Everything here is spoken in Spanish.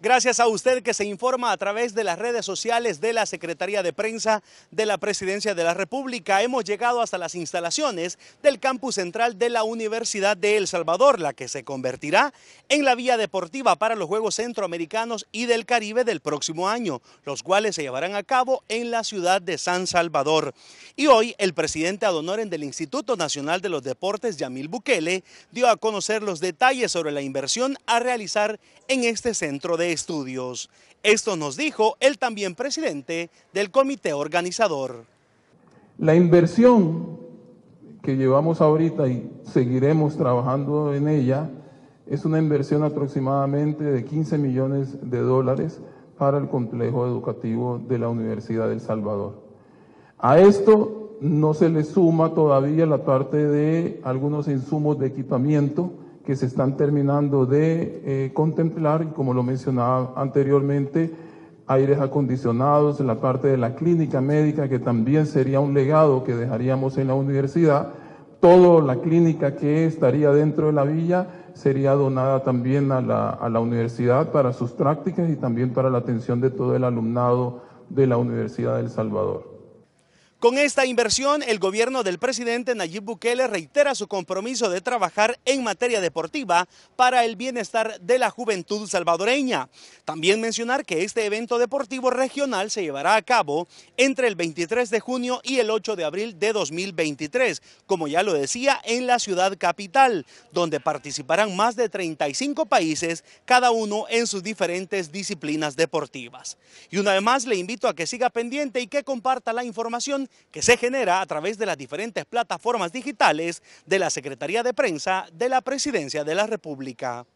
Gracias a usted que se informa a través de las redes sociales de la Secretaría de Prensa de la Presidencia de la República. Hemos llegado hasta las instalaciones del campus central de la Universidad de El Salvador, la que se convertirá en la vía deportiva para los Juegos Centroamericanos y del Caribe del próximo año, los cuales se llevarán a cabo en la ciudad de San Salvador. Y hoy el presidente ad del Instituto Nacional de los Deportes, Yamil Bukele, dio a conocer los detalles sobre la inversión a realizar en este centro de estudios. Esto nos dijo el también presidente del comité organizador. La inversión que llevamos ahorita y seguiremos trabajando en ella es una inversión aproximadamente de 15 millones de dólares para el complejo educativo de la Universidad del Salvador. A esto no se le suma todavía la parte de algunos insumos de equipamiento que se están terminando de eh, contemplar, y como lo mencionaba anteriormente, aires acondicionados, la parte de la clínica médica, que también sería un legado que dejaríamos en la universidad. Toda la clínica que estaría dentro de la villa sería donada también a la, a la universidad para sus prácticas y también para la atención de todo el alumnado de la Universidad del Salvador. Con esta inversión, el gobierno del presidente Nayib Bukele reitera su compromiso de trabajar en materia deportiva para el bienestar de la juventud salvadoreña. También mencionar que este evento deportivo regional se llevará a cabo entre el 23 de junio y el 8 de abril de 2023, como ya lo decía, en la ciudad capital, donde participarán más de 35 países, cada uno en sus diferentes disciplinas deportivas. Y una vez más, le invito a que siga pendiente y que comparta la información que se genera a través de las diferentes plataformas digitales de la Secretaría de Prensa de la Presidencia de la República.